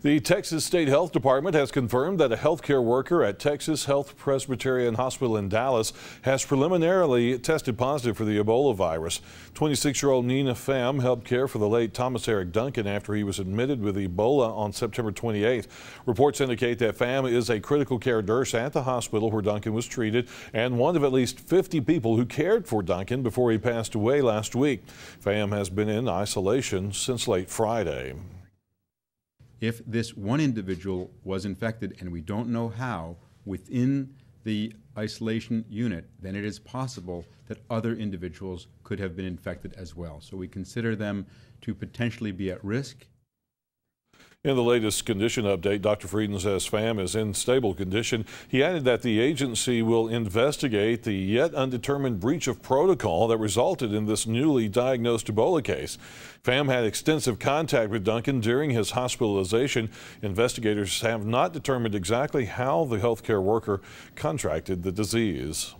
The Texas State Health Department has confirmed that a healthcare worker at Texas Health Presbyterian Hospital in Dallas has preliminarily tested positive for the Ebola virus. 26-year-old Nina Pham helped care for the late Thomas Eric Duncan after he was admitted with Ebola on September 28th. Reports indicate that Pham is a critical care nurse at the hospital where Duncan was treated and one of at least 50 people who cared for Duncan before he passed away last week. Pham has been in isolation since late Friday if this one individual was infected and we don't know how within the isolation unit, then it is possible that other individuals could have been infected as well. So we consider them to potentially be at risk in the latest condition update, Dr. Frieden says FAM is in stable condition. He added that the agency will investigate the yet undetermined breach of protocol that resulted in this newly diagnosed Ebola case. FAM had extensive contact with Duncan during his hospitalization. Investigators have not determined exactly how the healthcare worker contracted the disease.